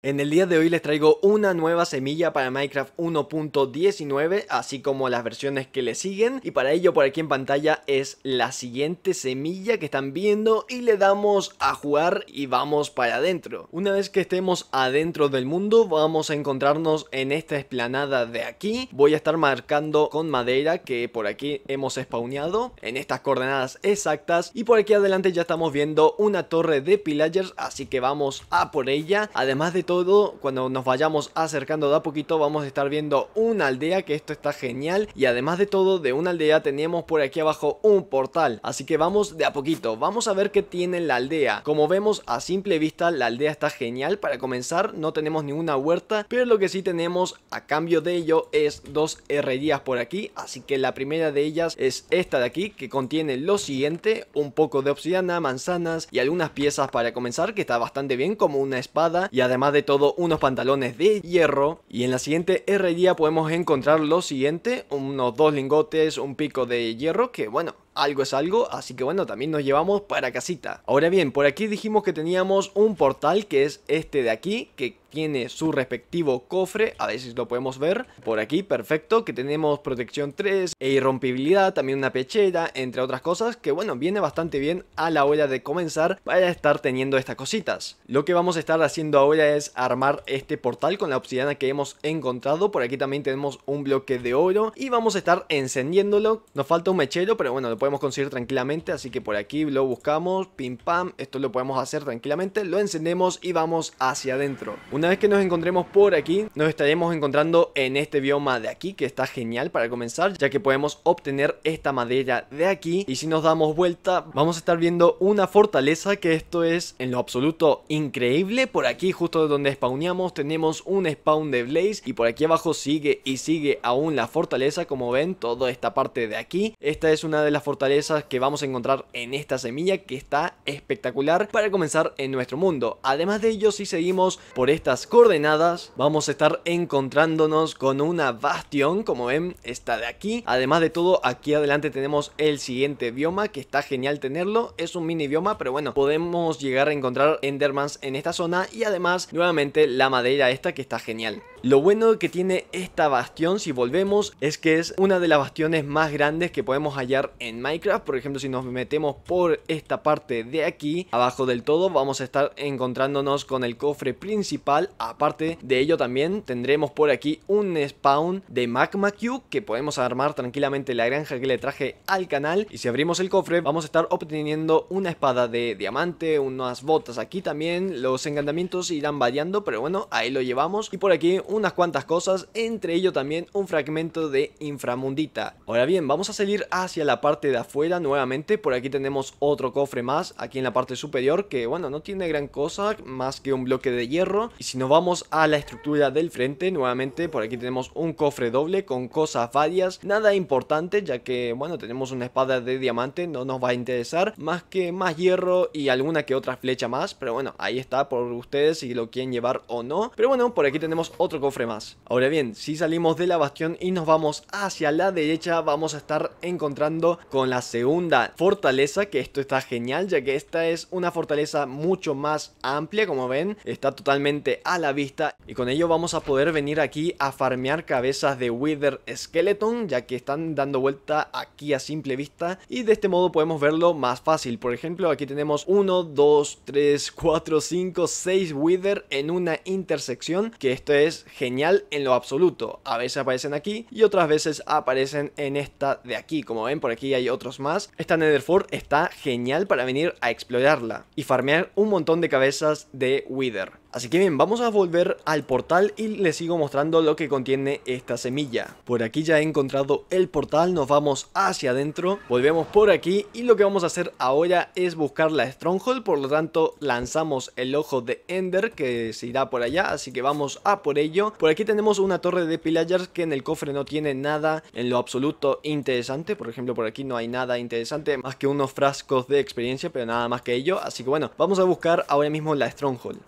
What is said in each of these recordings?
En el día de hoy les traigo una nueva semilla para Minecraft 1.19 así como las versiones que le siguen y para ello por aquí en pantalla es la siguiente semilla que están viendo y le damos a jugar y vamos para adentro. Una vez que estemos adentro del mundo vamos a encontrarnos en esta esplanada de aquí, voy a estar marcando con madera que por aquí hemos spawneado en estas coordenadas exactas y por aquí adelante ya estamos viendo una torre de pillagers así que vamos a por ella además de todo, cuando nos vayamos acercando de a poquito vamos a estar viendo una aldea, que esto está genial. Y además de todo, de una aldea tenemos por aquí abajo un portal. Así que vamos de a poquito, vamos a ver qué tiene la aldea. Como vemos a simple vista, la aldea está genial. Para comenzar, no tenemos ninguna huerta, pero lo que sí tenemos a cambio de ello es dos herrerías por aquí. Así que la primera de ellas es esta de aquí, que contiene lo siguiente, un poco de obsidiana, manzanas y algunas piezas para comenzar, que está bastante bien, como una espada. Y además de todo unos pantalones de hierro. Y en la siguiente herrería podemos encontrar lo siguiente, unos dos lingotes, un pico de hierro, que bueno, algo es algo, así que bueno, también nos llevamos para casita. Ahora bien, por aquí dijimos que teníamos un portal que es este de aquí, que tiene su respectivo cofre, a ver si lo podemos ver por aquí, perfecto, que tenemos protección 3 e irrompibilidad, también una pechera, entre otras cosas, que bueno, viene bastante bien a la hora de comenzar para estar teniendo estas cositas. Lo que vamos a estar haciendo ahora es armar este portal con la obsidiana que hemos encontrado, por aquí también tenemos un bloque de oro y vamos a estar encendiéndolo, nos falta un mechero, pero bueno, lo podemos conseguir tranquilamente, así que por aquí lo buscamos, pim pam, esto lo podemos hacer tranquilamente, lo encendemos y vamos hacia adentro. Una vez que nos encontremos por aquí, nos estaremos encontrando en este bioma de aquí, que está genial para comenzar, ya que podemos obtener esta madera de aquí. Y si nos damos vuelta, vamos a estar viendo una fortaleza, que esto es en lo absoluto increíble. Por aquí, justo donde spawneamos, tenemos un spawn de Blaze. Y por aquí abajo sigue y sigue aún la fortaleza, como ven, toda esta parte de aquí. Esta es una de las fortalezas que vamos a encontrar en esta semilla, que está espectacular para comenzar en nuestro mundo. Además de ello, si seguimos por esta coordenadas vamos a estar encontrándonos con una bastión, como ven, esta de aquí. Además de todo, aquí adelante tenemos el siguiente bioma, que está genial tenerlo. Es un mini bioma, pero bueno, podemos llegar a encontrar endermans en esta zona y además, nuevamente, la madera esta que está genial. Lo bueno que tiene esta bastión, si volvemos, es que es una de las bastiones más grandes que podemos hallar en Minecraft. Por ejemplo, si nos metemos por esta parte de aquí, abajo del todo, vamos a estar encontrándonos con el cofre principal Aparte de ello también tendremos por aquí un spawn de Magma Cube que podemos armar tranquilamente la granja que le traje al canal. Y si abrimos el cofre vamos a estar obteniendo una espada de diamante, unas botas aquí también. Los encantamientos irán variando, pero bueno, ahí lo llevamos. Y por aquí unas cuantas cosas, entre ello también un fragmento de inframundita. Ahora bien, vamos a salir hacia la parte de afuera nuevamente. Por aquí tenemos otro cofre más, aquí en la parte superior, que bueno, no tiene gran cosa más que un bloque de hierro. Y si nos vamos a la estructura del frente, nuevamente por aquí tenemos un cofre doble con cosas varias, nada importante ya que bueno tenemos una espada de diamante, no nos va a interesar, más que más hierro y alguna que otra flecha más, pero bueno, ahí está por ustedes si lo quieren llevar o no, pero bueno, por aquí tenemos otro cofre más. Ahora bien, si salimos de la bastión y nos vamos hacia la derecha, vamos a estar encontrando con la segunda fortaleza, que esto está genial ya que esta es una fortaleza mucho más amplia, como ven, está totalmente a la vista y con ello vamos a poder venir aquí a farmear cabezas de Wither Skeleton ya que están dando vuelta aquí a simple vista y de este modo podemos verlo más fácil. Por ejemplo, aquí tenemos 1, 2, 3, 4, 5, 6 Wither en una intersección que esto es genial en lo absoluto. A veces aparecen aquí y otras veces aparecen en esta de aquí. Como ven, por aquí hay otros más. Esta Netherford está genial para venir a explorarla y farmear un montón de cabezas de Wither. Así que bien, vamos Vamos a volver al portal y les sigo mostrando lo que contiene esta semilla. Por aquí ya he encontrado el portal, nos vamos hacia adentro, volvemos por aquí y lo que vamos a hacer ahora es buscar la Stronghold, por lo tanto lanzamos el ojo de Ender que se irá por allá, así que vamos a por ello. Por aquí tenemos una torre de Pillagers que en el cofre no tiene nada en lo absoluto interesante, por ejemplo por aquí no hay nada interesante más que unos frascos de experiencia, pero nada más que ello, así que bueno, vamos a buscar ahora mismo la Stronghold.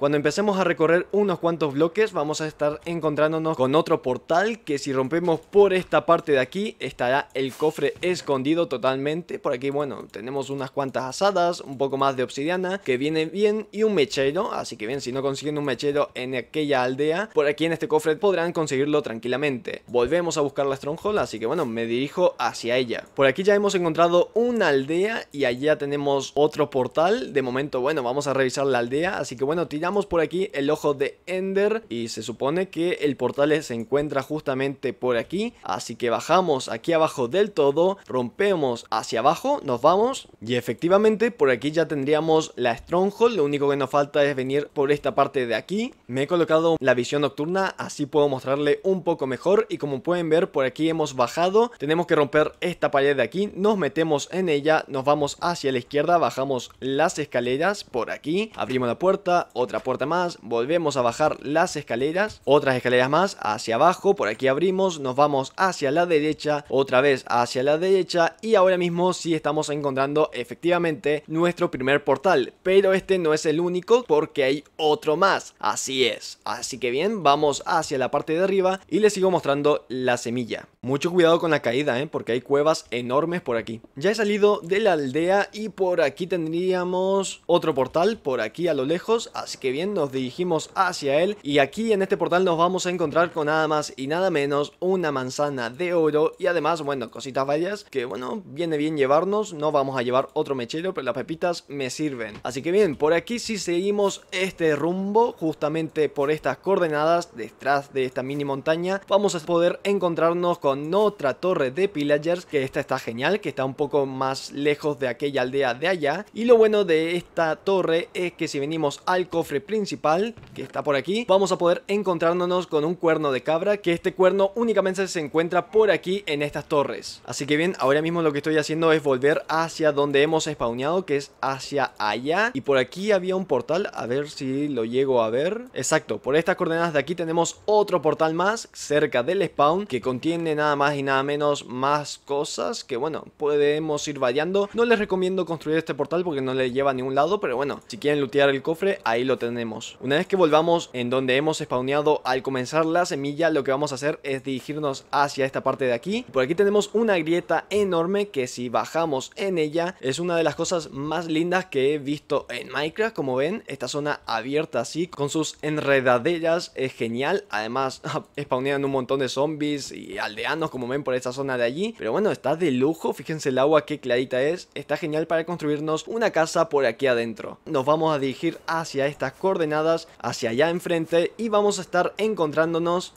Cuando empecemos a recorrer unos cuantos bloques vamos a estar encontrándonos con otro portal que si rompemos por esta parte de aquí estará el cofre escondido totalmente. Por aquí, bueno, tenemos unas cuantas asadas, un poco más de obsidiana que viene bien y un mechero. Así que bien, si no consiguen un mechero en aquella aldea, por aquí en este cofre podrán conseguirlo tranquilamente. Volvemos a buscar la Stronghold, así que bueno, me dirijo hacia ella. Por aquí ya hemos encontrado una aldea y allá tenemos otro portal. De momento, bueno, vamos a revisar la aldea, así que bueno, tiramos por aquí el ojo de Ender y se supone que el portal se encuentra justamente por aquí. Así que bajamos aquí abajo del todo, rompemos hacia abajo, nos vamos. Y efectivamente por aquí ya tendríamos la Stronghold, lo único que nos falta es venir por esta parte de aquí. Me he colocado la visión nocturna, así puedo mostrarle un poco mejor y como pueden ver por aquí hemos bajado. Tenemos que romper esta pared de aquí, nos metemos en ella, nos vamos hacia la izquierda, bajamos las escaleras por aquí, abrimos la puerta, otra puerta más, volvemos a bajar las escaleras, otras escaleras más hacia abajo, por aquí abrimos, nos vamos hacia la derecha, otra vez hacia la derecha y ahora mismo sí estamos encontrando efectivamente nuestro primer portal, pero este no es el único porque hay otro más, así es, así que bien, vamos hacia la parte de arriba y les sigo mostrando la semilla. Mucho cuidado con la caída, ¿eh? porque hay cuevas enormes por aquí. Ya he salido de la aldea y por aquí tendríamos otro portal, por aquí a lo lejos, así que bien nos dirigimos hacia él y aquí en este portal nos vamos a encontrar con nada más y nada menos una manzana de oro y además, bueno, cositas varias que bueno, viene bien llevarnos, no vamos a llevar otro mechero, pero las pepitas me sirven. Así que bien, por aquí si seguimos este rumbo, justamente por estas coordenadas, detrás de esta mini montaña, vamos a poder encontrarnos con otra torre de pillagers, que esta está genial, que está un poco más lejos de aquella aldea de allá. Y lo bueno de esta torre es que si venimos al cofre principal, que está por aquí, vamos a poder encontrarnos con un cuerno de cabra, que este cuerno únicamente se encuentra por aquí en estas torres. Así que bien, ahora mismo lo que estoy haciendo es volver hacia donde hemos spawneado, que es hacia allá. Y por aquí había un portal, a ver si lo llego a ver. Exacto, por estas coordenadas de aquí tenemos otro portal más cerca del spawn, que contiene nada más y nada menos más cosas, que bueno, podemos ir variando. No les recomiendo construir este portal porque no le lleva a ningún lado, pero bueno, si quieren lootear el cofre, ahí lo tenemos. Una vez que volvamos en donde hemos spawneado al comenzar la semilla, lo que vamos a hacer es dirigirnos hacia esta parte de aquí. Por aquí tenemos una grieta enorme que si bajamos en ella es una de las cosas más lindas que he visto en Minecraft. Como ven, esta zona abierta así con sus enredaderas es genial. Además, spawnean un montón de zombies y aldeanos como ven por esta zona de allí. Pero bueno, está de lujo. Fíjense el agua que clarita es. Está genial para construirnos una casa por aquí adentro. Nos vamos a dirigir hacia esta coordenadas hacia allá enfrente y vamos a estar encontrándonos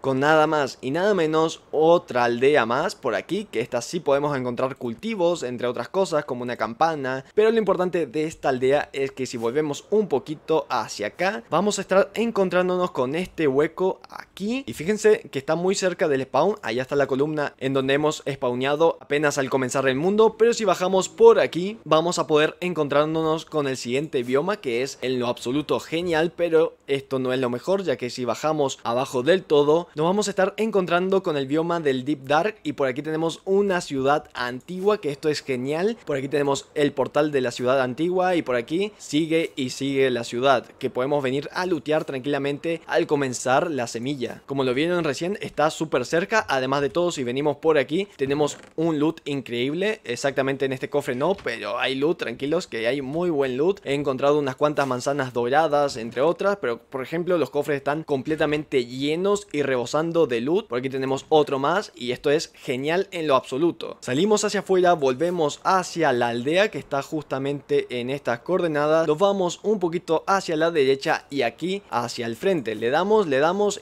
con nada más y nada menos otra aldea más por aquí, que esta sí podemos encontrar cultivos, entre otras cosas, como una campana, pero lo importante de esta aldea es que si volvemos un poquito hacia acá, vamos a estar encontrándonos con este hueco aquí, y fíjense que está muy cerca del spawn, allá está la columna en donde hemos spawneado apenas al comenzar el mundo, pero si bajamos por aquí, vamos a poder encontrándonos con el siguiente bioma, que es en lo absoluto genial, pero esto no es lo mejor, ya que si bajamos abajo del todo, nos vamos a estar encontrando con el bioma del Deep Dark y por aquí tenemos una ciudad antigua, que esto es genial. Por aquí tenemos el portal de la ciudad antigua y por aquí sigue y sigue la ciudad, que podemos venir a lootear tranquilamente al comenzar la semilla. Como lo vieron recién, está súper cerca, además de todo, si venimos por aquí, tenemos un loot increíble, exactamente en este cofre no, pero hay loot, tranquilos, que hay muy buen loot. He encontrado unas cuantas manzanas doradas, entre otras, pero por ejemplo los cofres están completamente llenos y re gozando de luz Por aquí tenemos otro más y esto es genial en lo absoluto. Salimos hacia afuera, volvemos hacia la aldea que está justamente en estas coordenadas. Nos vamos un poquito hacia la derecha y aquí hacia el frente. Le damos, le damos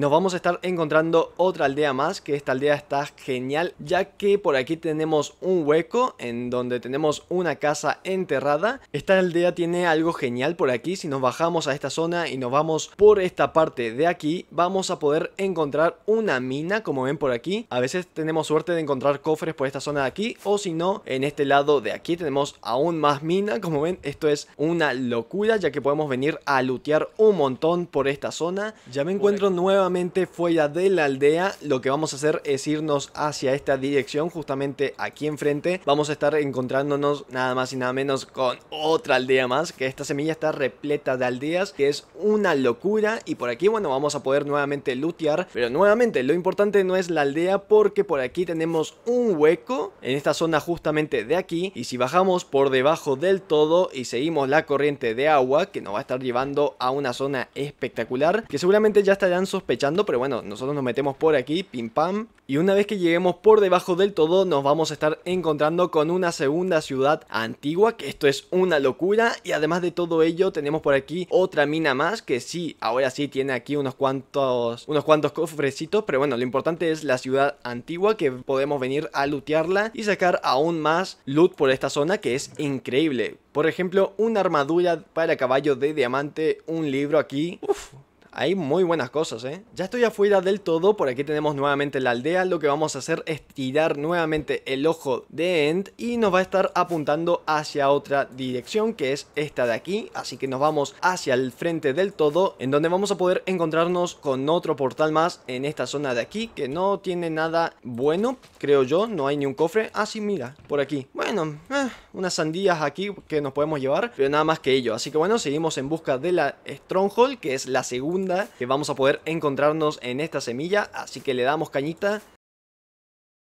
nos vamos a estar encontrando otra aldea más, que esta aldea está genial, ya que por aquí tenemos un hueco en donde tenemos una casa enterrada. Esta aldea tiene algo genial por aquí, si nos bajamos a esta zona y nos vamos por esta parte de aquí, vamos a poder encontrar una mina, como ven por aquí. A veces tenemos suerte de encontrar cofres por esta zona de aquí, o si no, en este lado de aquí tenemos aún más mina. Como ven, esto es una locura, ya que podemos venir a lutear un montón por esta zona. Ya me encuentro nuevamente fuera de la aldea, lo que vamos a hacer es irnos hacia esta dirección, justamente aquí enfrente. Vamos a estar encontrándonos nada más y nada menos con otra aldea más, que esta semilla está repleta de aldeas, que es una locura. Y por aquí, bueno, vamos a poder nuevamente lootear, pero nuevamente lo importante no es la aldea porque por aquí tenemos un hueco en esta zona justamente de aquí. Y si bajamos por debajo del todo y seguimos la corriente de agua, que nos va a estar llevando a una zona espectacular, que seguramente ya estarán sospechando pero bueno, nosotros nos metemos por aquí, pim pam. Y una vez que lleguemos por debajo del todo, nos vamos a estar encontrando con una segunda ciudad antigua, que esto es una locura. Y además de todo ello, tenemos por aquí otra mina más, que sí, ahora sí tiene aquí unos cuantos, unos cuantos cofrecitos, pero bueno, lo importante es la ciudad antigua, que podemos venir a lootearla y sacar aún más loot por esta zona, que es increíble. Por ejemplo, una armadura para caballo de diamante, un libro aquí. Uf, hay muy buenas cosas, ¿eh? Ya estoy afuera del todo, por aquí tenemos nuevamente la aldea. Lo que vamos a hacer es tirar nuevamente el ojo de End y nos va a estar apuntando hacia otra dirección, que es esta de aquí. Así que nos vamos hacia el frente del todo, en donde vamos a poder encontrarnos con otro portal más en esta zona de aquí, que no tiene nada bueno, creo yo. No hay ni un cofre. Así, ah, mira, por aquí. Bueno, eh, unas sandías aquí que nos podemos llevar, pero nada más que ello. Así que bueno, seguimos en busca de la Stronghold, que es la segunda que vamos a poder encontrarnos en esta semilla, así que le damos cañita.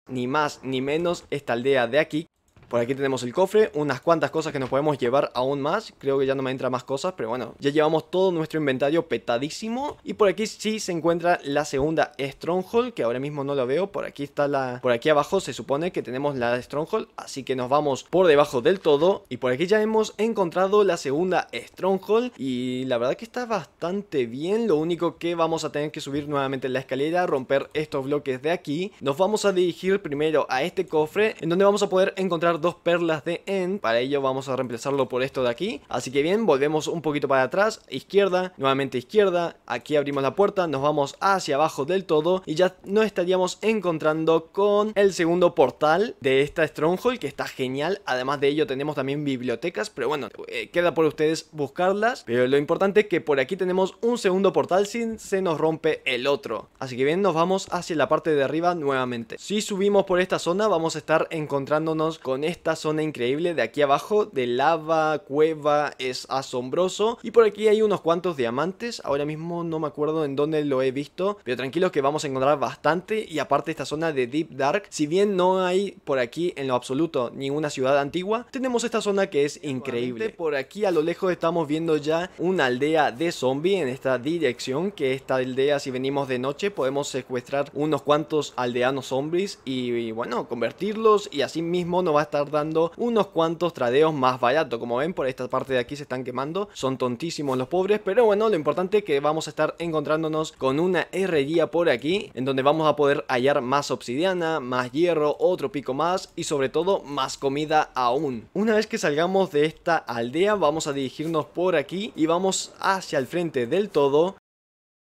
Ni más ni menos, esta aldea de aquí por aquí tenemos el cofre, unas cuantas cosas que nos podemos llevar aún más. Creo que ya no me entra más cosas, pero bueno, ya llevamos todo nuestro inventario petadísimo. Y por aquí sí se encuentra la segunda Stronghold, que ahora mismo no la veo. Por aquí está la... Por aquí abajo se supone que tenemos la Stronghold, así que nos vamos por debajo del todo. Y por aquí ya hemos encontrado la segunda Stronghold y la verdad que está bastante bien. Lo único que vamos a tener que subir nuevamente la escalera, romper estos bloques de aquí. Nos vamos a dirigir primero a este cofre, en donde vamos a poder encontrar dos perlas de end. Para ello vamos a reemplazarlo por esto de aquí. Así que bien, volvemos un poquito para atrás. Izquierda, nuevamente izquierda. Aquí abrimos la puerta, nos vamos hacia abajo del todo. Y ya nos estaríamos encontrando con el segundo portal de esta Stronghold, que está genial. Además de ello tenemos también bibliotecas, pero bueno, eh, queda por ustedes buscarlas. Pero lo importante es que por aquí tenemos un segundo portal sin se nos rompe el otro. Así que bien, nos vamos hacia la parte de arriba nuevamente. Si subimos por esta zona vamos a estar encontrándonos con esta zona increíble de aquí abajo de lava, cueva, es asombroso. Y por aquí hay unos cuantos diamantes, ahora mismo no me acuerdo en dónde lo he visto, pero tranquilos que vamos a encontrar bastante. Y aparte esta zona de Deep Dark, si bien no hay por aquí en lo absoluto ninguna ciudad antigua, tenemos esta zona que es increíble. Por aquí a lo lejos estamos viendo ya una aldea de zombie en esta dirección, que esta aldea si venimos de noche podemos secuestrar unos cuantos aldeanos zombies y, bueno, convertirlos y así mismo no va a estar dando unos cuantos tradeos más barato. Como ven, por esta parte de aquí se están quemando. Son tontísimos los pobres, pero bueno, lo importante es que vamos a estar encontrándonos con una herrería por aquí, en donde vamos a poder hallar más obsidiana, más hierro, otro pico más y sobre todo más comida aún. Una vez que salgamos de esta aldea, vamos a dirigirnos por aquí y vamos hacia el frente del todo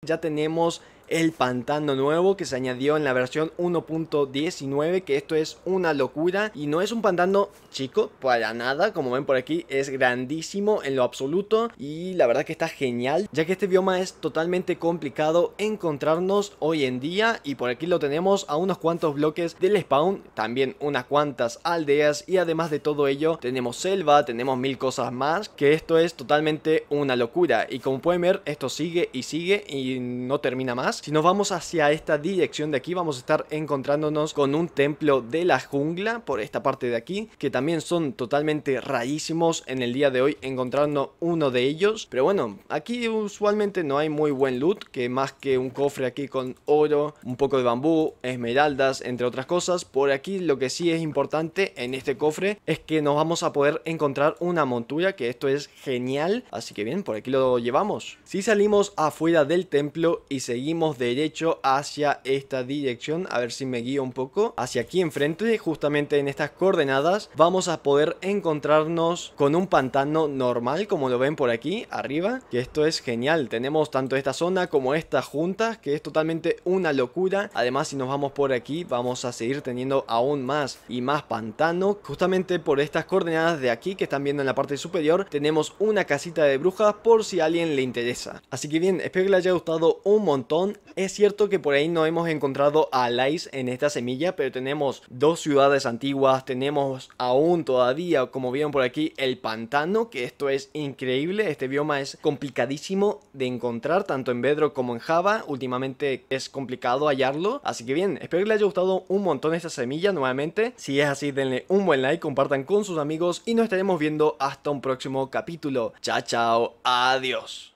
ya tenemos el pantano nuevo que se añadió en la versión 1.19, que esto es una locura y no es un pantano chico para nada, como ven por aquí es grandísimo en lo absoluto y la verdad que está genial, ya que este bioma es totalmente complicado encontrarnos hoy en día y por aquí lo tenemos a unos cuantos bloques del spawn, también unas cuantas aldeas y además de todo ello tenemos selva, tenemos mil cosas más, que esto es totalmente una locura y como pueden ver esto sigue y sigue y no termina más si nos vamos hacia esta dirección de aquí, vamos a estar encontrándonos con un templo de la jungla por esta parte de aquí, que también son totalmente rarísimos en el día de hoy encontrando uno de ellos. Pero bueno, aquí usualmente no hay muy buen loot, que más que un cofre aquí con oro, un poco de bambú, esmeraldas, entre otras cosas. Por aquí lo que sí es importante en este cofre es que nos vamos a poder encontrar una montura, que esto es genial. Así que bien, por aquí lo llevamos. Si salimos afuera del templo y seguimos derecho hacia esta dirección, a ver si me guío un poco. Hacia aquí enfrente, justamente en estas coordenadas, vamos a poder encontrarnos con un pantano normal, como lo ven por aquí, arriba. Que esto es genial, tenemos tanto esta zona como esta juntas, que es totalmente una locura. Además, si nos vamos por aquí, vamos a seguir teniendo aún más y más pantano. Justamente por estas coordenadas de aquí, que están viendo en la parte superior, tenemos una casita de brujas por si a alguien le interesa. Así que bien, espero que les haya gustado un montón es cierto que por ahí no hemos encontrado a Lice en esta semilla, pero tenemos dos ciudades antiguas, tenemos aún todavía, como vieron por aquí, el pantano, que esto es increíble, este bioma es complicadísimo de encontrar, tanto en Bedro como en Java, últimamente es complicado hallarlo, así que bien, espero que les haya gustado un montón esta semilla nuevamente, si es así denle un buen like, compartan con sus amigos y nos estaremos viendo hasta un próximo capítulo, chao chao, adiós.